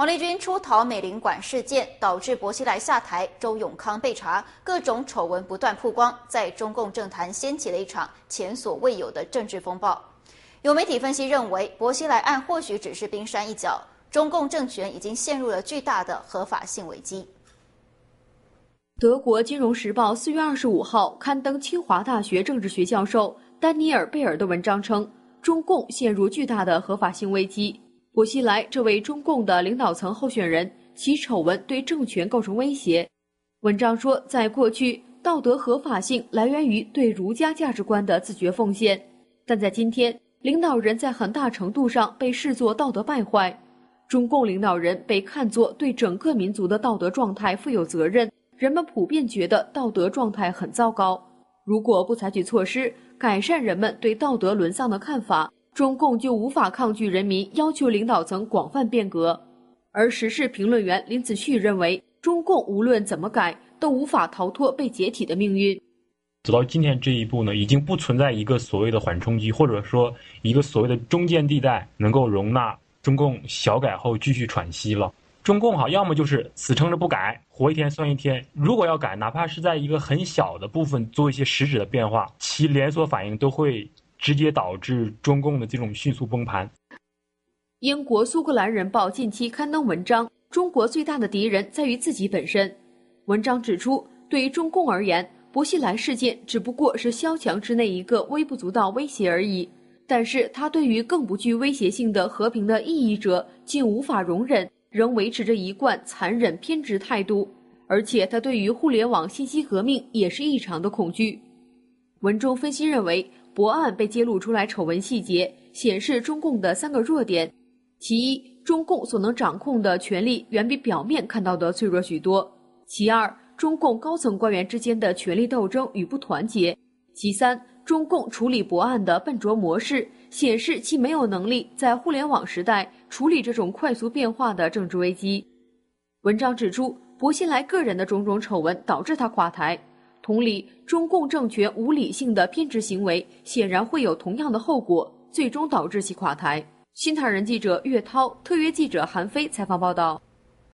王立军出逃美领馆事件导致薄熙来下台，周永康被查，各种丑闻不断曝光，在中共政坛掀起了一场前所未有的政治风暴。有媒体分析认为，薄熙来案或许只是冰山一角，中共政权已经陷入了巨大的合法性危机。德国《金融时报》四月二十五号刊登清华大学政治学教授丹尼尔·贝尔的文章称，中共陷入巨大的合法性危机。古西莱这位中共的领导层候选人，其丑闻对政权构成威胁。文章说，在过去，道德合法性来源于对儒家价值观的自觉奉献；但在今天，领导人，在很大程度上被视作道德败坏。中共领导人被看作对整个民族的道德状态负有责任。人们普遍觉得道德状态很糟糕。如果不采取措施改善人们对道德沦丧的看法，中共就无法抗拒人民要求领导层广泛变革，而时事评论员林子旭认为，中共无论怎么改都无法逃脱被解体的命运。走到今天这一步呢，已经不存在一个所谓的缓冲期，或者说一个所谓的中间地带，能够容纳中共小改后继续喘息了。中共好，要么就是死撑着不改，活一天算一天；如果要改，哪怕是在一个很小的部分做一些实质的变化，其连锁反应都会。直接导致中共的这种迅速崩盘。英国《苏格兰人报》近期刊登文章，中国最大的敌人在于自己本身。文章指出，对于中共而言，伯西来事件只不过是萧墙之内一个微不足道威胁而已。但是他对于更不具威胁性的和平的异议者，竟无法容忍，仍维持着一贯残忍偏执态度。而且他对于互联网信息革命也是异常的恐惧。文中分析认为。博案被揭露出来，丑闻细节显示中共的三个弱点：其一，中共所能掌控的权力远比表面看到的脆弱许多；其二，中共高层官员之间的权力斗争与不团结；其三，中共处理博案的笨拙模式显示其没有能力在互联网时代处理这种快速变化的政治危机。文章指出，薄熙来个人的种种丑闻导致他垮台。同理，中共政权无理性的偏执行为，显然会有同样的后果，最终导致其垮台。新塔人记者岳涛、特约记者韩飞采访报道。